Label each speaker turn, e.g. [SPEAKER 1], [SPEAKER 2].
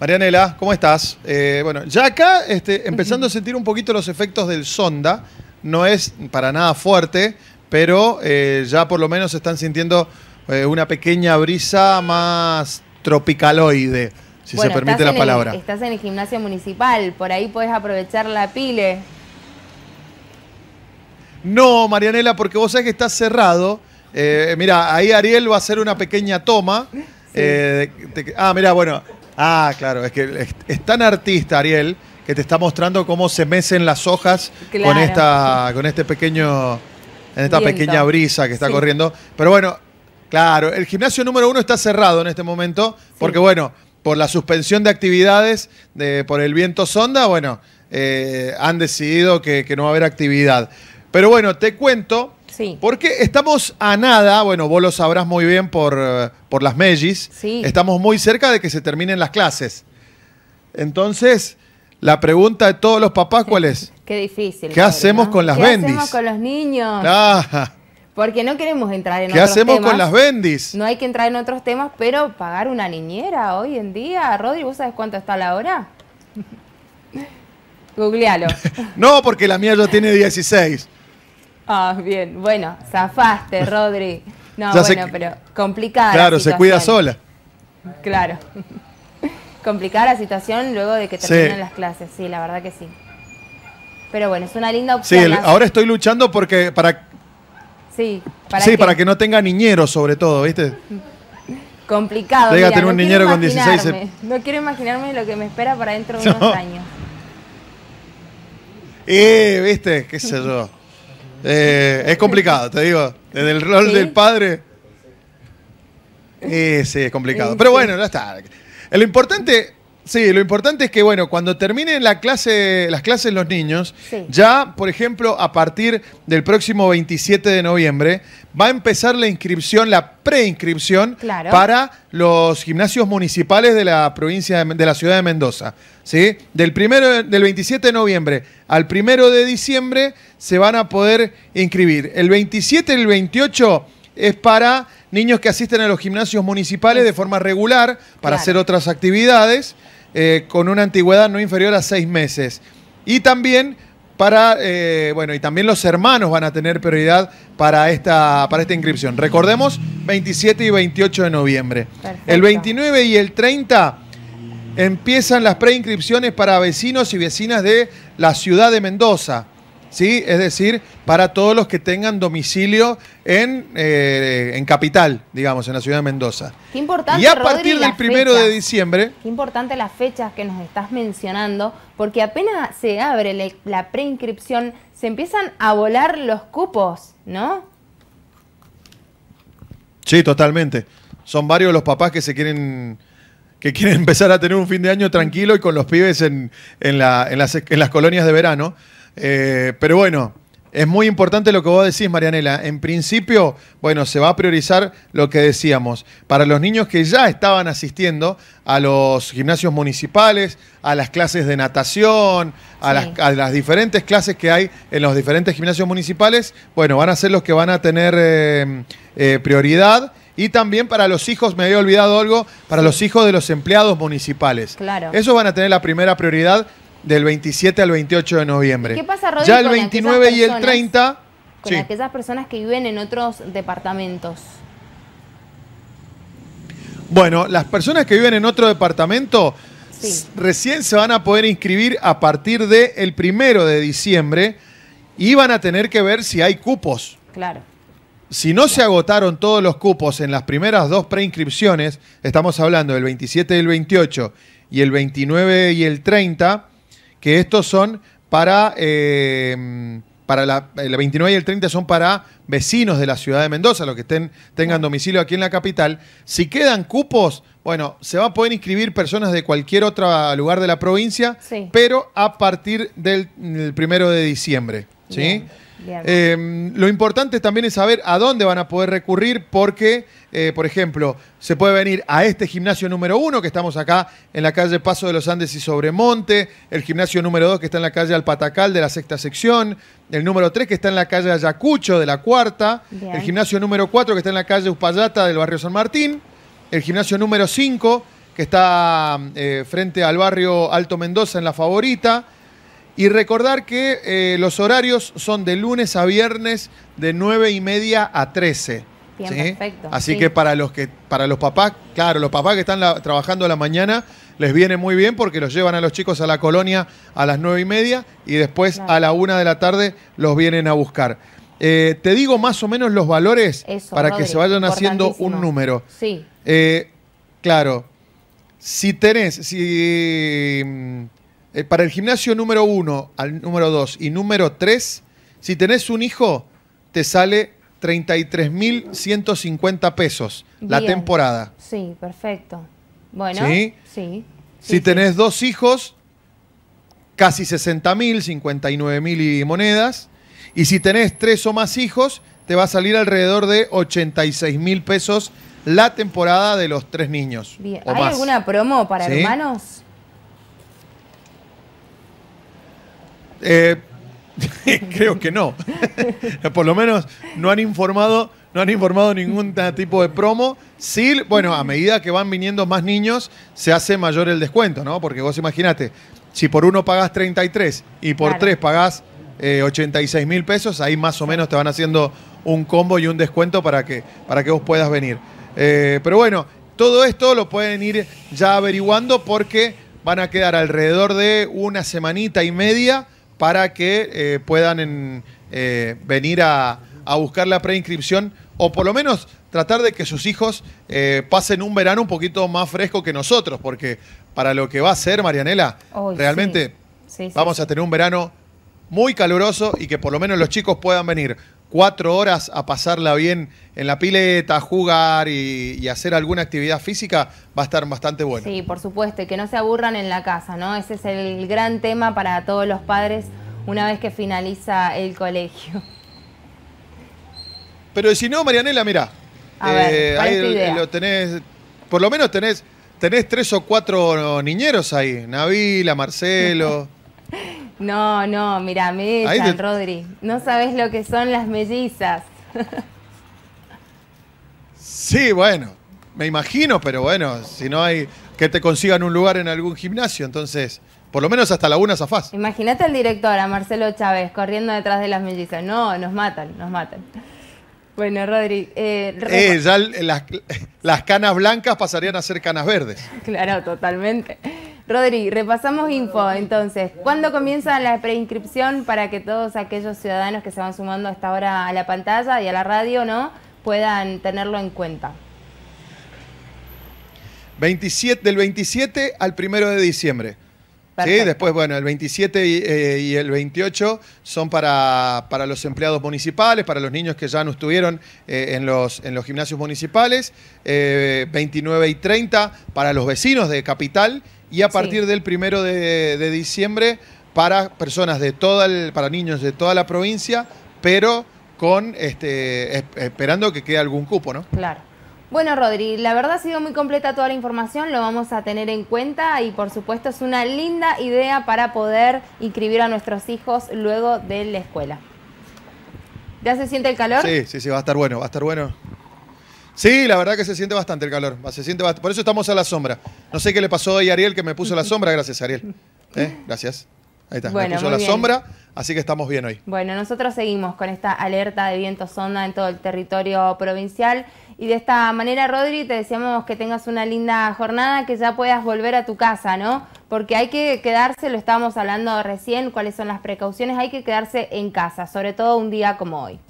[SPEAKER 1] Marianela, ¿cómo estás? Eh, bueno, ya acá este, empezando a sentir un poquito los efectos del sonda. No es para nada fuerte, pero eh, ya por lo menos están sintiendo eh, una pequeña brisa más tropicaloide, si se permite la palabra. estás
[SPEAKER 2] en el gimnasio municipal, por ahí podés aprovechar la pile.
[SPEAKER 1] No, Marianela, porque vos sabés que está cerrado. mira, ahí Ariel va a hacer una pequeña toma. ah, mira, bueno, Ah, claro, es que es, tan artista, Ariel, que te está mostrando cómo se mecen las hojas con, esta, con este pequeño, en esta pequeña brisa que está corriendo. Pero bueno, claro, el gimnasio número uno está cerrado en este momento, porque bueno, por la suspensión de actividades, por el viento sonda, bueno, eh, han decidido que, que no va a haber actividad. Pero bueno, te cuento porque estamos a nada, bueno, vos lo sabrás muy bien por, eh, las mellis, estamos muy cerca de que se terminen las clases. Entonces, la pregunta de todos los papás, ¿cuál es?
[SPEAKER 2] Qué difícil.
[SPEAKER 1] ¿Qué hacemos con las bendis? ¿Qué hacemos con
[SPEAKER 2] los niños? Porque no queremos entrar en ¿Qué hacemos con las
[SPEAKER 1] bendis? No
[SPEAKER 2] hay que entrar en otros temas, pero pagar una niñera hoy en día. Rodri, ¿vos sabés cuánto está la hora? Googlealo.
[SPEAKER 1] no, porque la mía ya tiene 16.
[SPEAKER 2] Ah, bien. Bueno, zafaste, Rodri. No, bueno, pero complicada. Claro, se cuida sola. Claro. complicada la situación luego de que terminen las clases, sí, la verdad que sí. Pero bueno, es una linda opción. Sí, ahora
[SPEAKER 1] estoy luchando porque para
[SPEAKER 2] Sí, para, que... no
[SPEAKER 1] tenga niñeros sobre todo, ¿viste?
[SPEAKER 2] Complicado. no un niñero con 16. No quiero imaginarme lo que me espera para dentro de unos años.
[SPEAKER 1] Eh, ¿viste? ¿Qué sé yo? Eh, es complicado, te digo. En el rol del padre. Eh, sí, es complicado. Eh, Pero bueno, ya está. Lo importante Sí, lo importante es que, bueno, cuando terminen la clase, las clases los niños, ya, por ejemplo, a partir del próximo 27 de noviembre, va a empezar la inscripción, la preinscripción para los gimnasios municipales de la provincia de, la ciudad de Mendoza. ¿sí? Del, primero, del 27 de noviembre al 1 de diciembre se van a poder inscribir. El 27 y el 28 es para niños que asisten a los gimnasios municipales de forma regular para hacer otras actividades. Eh, con una antigüedad no inferior a seis meses. Y también para, eh, bueno, y también los hermanos van a tener prioridad para esta, para esta inscripción. Recordemos, 27 y 28 de noviembre. El 29 y el 30 empiezan las preinscripciones para vecinos y vecinas de la ciudad de Mendoza. ¿sí? Es decir, para todos los que tengan domicilio eh, en, capital, digamos, en la ciudad de Mendoza.
[SPEAKER 2] Qué importante. Y a partir del primero de
[SPEAKER 1] diciembre.
[SPEAKER 2] Qué importante las fechas que nos estás mencionando, porque apenas se abre la, preinscripción, se empiezan a volar los cupos, ¿no?
[SPEAKER 1] Sí, totalmente. Son varios los papás que se quieren que quieren empezar a tener un fin de año tranquilo y con los pibes en, en las colonias de verano. Eh, pero bueno, es muy importante lo que vos decís, Marianela. En principio, bueno, se va a priorizar lo que decíamos. Para los niños que ya estaban asistiendo a los gimnasios municipales, a las clases de natación, a, las, diferentes clases que hay en los diferentes gimnasios municipales, bueno, van a ser los que van a tener eh, eh, prioridad. Y también para los hijos, me había olvidado algo, para los hijos de los empleados municipales. Claro. Esos van a tener la primera prioridad del 27 al 28 de noviembre. ¿Qué pasa, Rodri, Ya el 29 y el 30... Con aquellas
[SPEAKER 2] personas que viven en otros departamentos.
[SPEAKER 1] Bueno, las personas que viven en otro departamento recién se van a poder inscribir a partir del 1 primero de diciembre y van a tener que ver si hay cupos. Claro. Si no se agotaron todos los cupos en las primeras dos preinscripciones, estamos hablando del 27 y el 28 y el 29 y el 30, que estos son para, eh, para la, el 29 y el 30 son para vecinos de la ciudad de Mendoza, los que estén, tengan domicilio aquí en la capital. Si quedan cupos, bueno, se va a poder inscribir personas de cualquier otro lugar de la provincia, pero a partir del, primero de diciembre. ¿sí? Em, lo importante también es saber a dónde van a poder recurrir porque, eh, por ejemplo, se puede venir a este gimnasio número uno que estamos acá en la calle Paso de los Andes y Sobremonte, el gimnasio número dos que está en la calle Alpatacal de la sexta sección, el número tres que está en la calle Ayacucho de la cuarta, el gimnasio número cuatro que está en la calle Uspallata del barrio San Martín, el gimnasio número cinco que está eh, frente al barrio Alto Mendoza en la favorita, y recordar que eh, los horarios son de lunes a viernes de 9 y media a 13. perfecto. Así que para los que, para los papás, claro, los papás que están trabajando la mañana, les viene muy bien porque los llevan a los chicos a la colonia a las nueve y media y después a la una de la tarde los vienen a buscar. Eh, te digo más o menos los valores para que se vayan haciendo un número. Sí. Eh, claro, si tenés, si eh, para el gimnasio número uno, al número dos y número tres, si tenés un hijo, te sale 33.150 pesos la temporada.
[SPEAKER 2] Sí, perfecto. Bueno, ¿Sí? sí
[SPEAKER 1] si tenés dos hijos, casi 60.000, 59.000 y monedas. Y si tenés tres o más hijos, te va a salir alrededor de 86.000 pesos la temporada de los tres niños. ¿Hay alguna
[SPEAKER 2] promo para hermanos?
[SPEAKER 1] Eh, creo que no. Por lo menos no han informado, no han informado ningún tipo de promo. Sí, bueno, a medida que van viniendo más niños, se hace mayor el descuento, ¿no? Porque vos imaginate, si por uno pagás 33 y por tres pagás 86 eh, mil pesos, ahí más o menos te van haciendo un combo y un descuento para que, para que vos puedas venir. Eh, pero bueno, todo esto lo pueden ir ya averiguando porque van a quedar alrededor de una semanita y media para que eh, puedan eh, venir a, buscar la preinscripción o por lo menos tratar de que sus hijos eh, pasen un verano un poquito más fresco que nosotros, porque para lo que va a ser, Marianela, realmente vamos a tener un verano muy caluroso y que por lo menos los chicos puedan venir cuatro horas a pasarla bien en la pileta, jugar y, hacer alguna actividad física, va a estar bastante bueno. Sí,
[SPEAKER 2] por supuesto, y que no se aburran en la casa, ¿no? Ese es el gran tema para todos los padres una vez que finaliza el colegio.
[SPEAKER 1] Pero si no, Marianela, mira, eh, ahí lo tenés, por lo menos tenés, tenés tres o cuatro niñeros ahí, Navila, Marcelo.
[SPEAKER 2] No, no, mira, me echan, Rodri. No sabes lo que son las mellizas.
[SPEAKER 1] sí, bueno, me imagino, pero bueno, si no hay que te consigan un lugar en algún gimnasio, entonces, por lo menos hasta la una zafás.
[SPEAKER 2] Imagínate al director, a Marcelo Chávez, corriendo detrás de las mellizas. No, nos matan, nos matan. Bueno, Rodri. Eh, eh, ya
[SPEAKER 1] las canas blancas pasarían a ser canas verdes.
[SPEAKER 2] Claro, totalmente. Rodri, repasamos info entonces. ¿Cuándo comienza la preinscripción para que todos aquellos ciudadanos que se van sumando hasta ahora a la pantalla y a la radio, ¿no? puedan tenerlo en cuenta?
[SPEAKER 1] 27, del 27 al 1 de diciembre. ¿Sí? Después, bueno, el 27 eh, y, el 28 son para, para, los empleados municipales, para los niños que ya no estuvieron eh, en, los, en los gimnasios municipales, 29 eh, y 30 para los vecinos de Capital y a partir del primero de, diciembre para personas de toda para niños de toda la provincia, pero con este esperando que quede algún cupo, ¿no?
[SPEAKER 2] Claro. Bueno, Rodri, la verdad ha sido muy completa toda la información, lo vamos a tener en cuenta y por supuesto es una linda idea para poder inscribir a nuestros hijos luego de la escuela. ¿Ya se siente el calor? Sí,
[SPEAKER 1] sí, sí, va a estar bueno, va a estar bueno. Sí, la verdad que se siente bastante el calor, se siente por eso estamos a la sombra. No sé qué le pasó hoy a Ariel que me puso la sombra. Gracias, Ariel. ¿Eh? Gracias. Ahí está, me puso la sombra, así que estamos bien hoy.
[SPEAKER 2] Bueno, nosotros seguimos con esta alerta de viento sonda en todo el territorio provincial. Y de esta manera, Rodri, te deseamos que tengas una linda jornada, que ya puedas volver a tu casa, ¿no? Porque hay que quedarse, lo estábamos hablando recién, cuáles son las precauciones, hay que quedarse en casa, sobre todo un día como hoy.